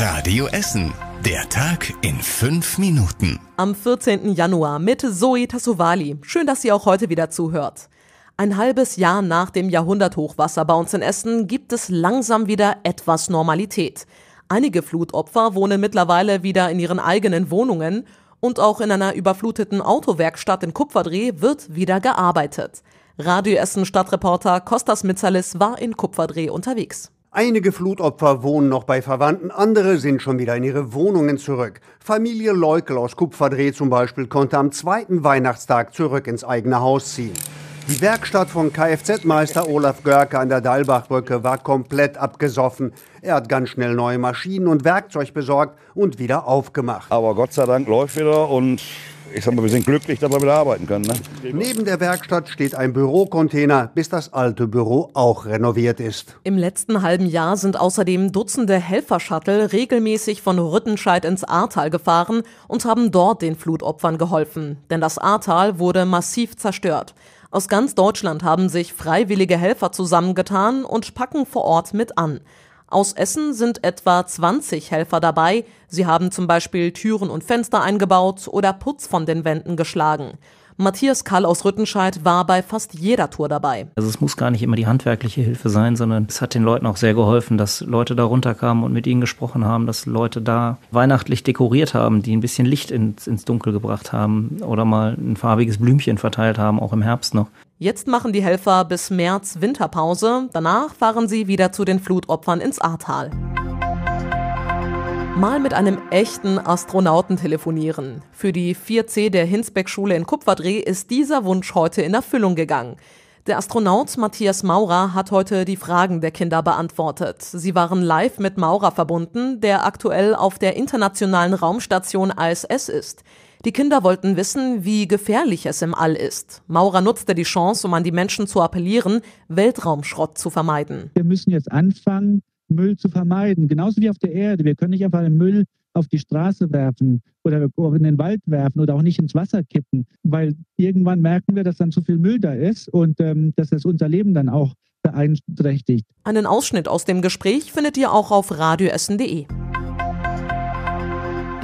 Radio Essen. Der Tag in fünf Minuten. Am 14. Januar mit Zoe Tassovali. Schön, dass Sie auch heute wieder zuhört. Ein halbes Jahr nach dem Jahrhunderthochwasser bei uns in Essen gibt es langsam wieder etwas Normalität. Einige Flutopfer wohnen mittlerweile wieder in ihren eigenen Wohnungen und auch in einer überfluteten Autowerkstatt in Kupferdreh wird wieder gearbeitet. Radio Essen Stadtreporter Kostas Mitzalis war in Kupferdreh unterwegs. Einige Flutopfer wohnen noch bei Verwandten, andere sind schon wieder in ihre Wohnungen zurück. Familie Leukel aus Kupferdreh zum Beispiel konnte am zweiten Weihnachtstag zurück ins eigene Haus ziehen. Die Werkstatt von Kfz-Meister Olaf Görke an der Dalbachbrücke war komplett abgesoffen. Er hat ganz schnell neue Maschinen und Werkzeug besorgt und wieder aufgemacht. Aber Gott sei Dank läuft wieder und ich sag mal, wir sind glücklich, dass wir wieder arbeiten können. Ne? Neben der Werkstatt steht ein Bürocontainer, bis das alte Büro auch renoviert ist. Im letzten halben Jahr sind außerdem Dutzende Helfershuttle regelmäßig von Rüttenscheid ins Ahrtal gefahren und haben dort den Flutopfern geholfen. Denn das Ahrtal wurde massiv zerstört. Aus ganz Deutschland haben sich freiwillige Helfer zusammengetan und packen vor Ort mit an. Aus Essen sind etwa 20 Helfer dabei. Sie haben zum Beispiel Türen und Fenster eingebaut oder Putz von den Wänden geschlagen. Matthias Kall aus Rüttenscheid war bei fast jeder Tour dabei. Also es muss gar nicht immer die handwerkliche Hilfe sein, sondern es hat den Leuten auch sehr geholfen, dass Leute da runterkamen und mit ihnen gesprochen haben, dass Leute da weihnachtlich dekoriert haben, die ein bisschen Licht ins, ins Dunkel gebracht haben oder mal ein farbiges Blümchen verteilt haben, auch im Herbst noch. Jetzt machen die Helfer bis März Winterpause. Danach fahren sie wieder zu den Flutopfern ins Ahrtal. Mal mit einem echten Astronauten telefonieren. Für die 4C der Hinsbeck-Schule in Kupferdreh ist dieser Wunsch heute in Erfüllung gegangen. Der Astronaut Matthias Maurer hat heute die Fragen der Kinder beantwortet. Sie waren live mit Maurer verbunden, der aktuell auf der internationalen Raumstation ISS ist. Die Kinder wollten wissen, wie gefährlich es im All ist. Maurer nutzte die Chance, um an die Menschen zu appellieren, Weltraumschrott zu vermeiden. Wir müssen jetzt anfangen, Müll zu vermeiden. Genauso wie auf der Erde. Wir können nicht einfach den Müll auf die Straße werfen oder in den Wald werfen oder auch nicht ins Wasser kippen, weil irgendwann merken wir, dass dann zu viel Müll da ist und ähm, dass das unser Leben dann auch beeinträchtigt. Einen Ausschnitt aus dem Gespräch findet ihr auch auf radioessen.de.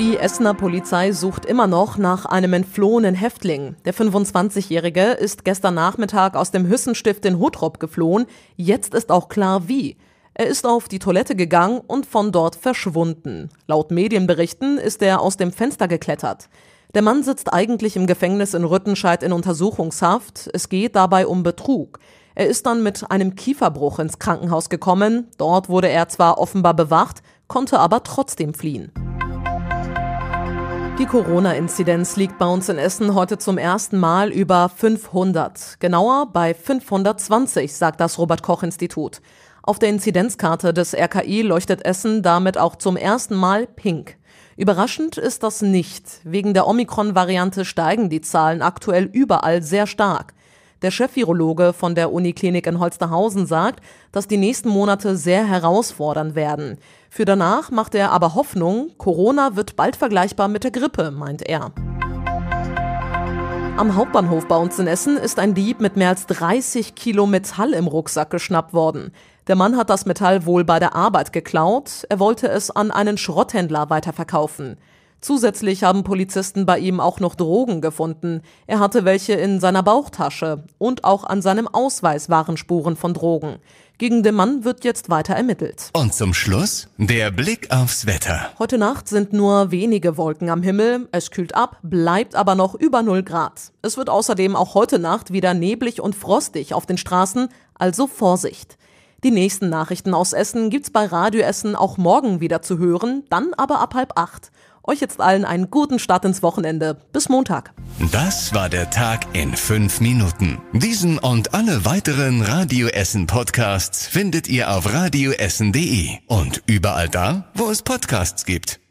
Die Essener Polizei sucht immer noch nach einem entflohenen Häftling. Der 25-Jährige ist gestern Nachmittag aus dem Hüssenstift in Huttrop geflohen. Jetzt ist auch klar, wie. Er ist auf die Toilette gegangen und von dort verschwunden. Laut Medienberichten ist er aus dem Fenster geklettert. Der Mann sitzt eigentlich im Gefängnis in Rüttenscheid in Untersuchungshaft. Es geht dabei um Betrug. Er ist dann mit einem Kieferbruch ins Krankenhaus gekommen. Dort wurde er zwar offenbar bewacht, konnte aber trotzdem fliehen. Die Corona-Inzidenz liegt bei uns in Essen heute zum ersten Mal über 500. Genauer bei 520, sagt das Robert Koch-Institut. Auf der Inzidenzkarte des RKI leuchtet Essen damit auch zum ersten Mal pink. Überraschend ist das nicht. Wegen der Omikron-Variante steigen die Zahlen aktuell überall sehr stark. Der Chefvirologe von der Uniklinik in Holsterhausen sagt, dass die nächsten Monate sehr herausfordernd werden. Für danach macht er aber Hoffnung, Corona wird bald vergleichbar mit der Grippe, meint er. Am Hauptbahnhof bei uns in Essen ist ein Dieb mit mehr als 30 Kilo Metall im Rucksack geschnappt worden. Der Mann hat das Metall wohl bei der Arbeit geklaut, er wollte es an einen Schrotthändler weiterverkaufen. Zusätzlich haben Polizisten bei ihm auch noch Drogen gefunden. Er hatte welche in seiner Bauchtasche und auch an seinem Ausweis waren Spuren von Drogen. Gegen den Mann wird jetzt weiter ermittelt. Und zum Schluss der Blick aufs Wetter. Heute Nacht sind nur wenige Wolken am Himmel. Es kühlt ab, bleibt aber noch über 0 Grad. Es wird außerdem auch heute Nacht wieder neblig und frostig auf den Straßen, also Vorsicht. Die nächsten Nachrichten aus Essen gibt's bei Radio Essen auch morgen wieder zu hören, dann aber ab halb acht. Euch jetzt allen einen guten Start ins Wochenende. Bis Montag. Das war der Tag in fünf Minuten. Diesen und alle weiteren Radio Essen Podcasts findet ihr auf radioessen.de und überall da, wo es Podcasts gibt.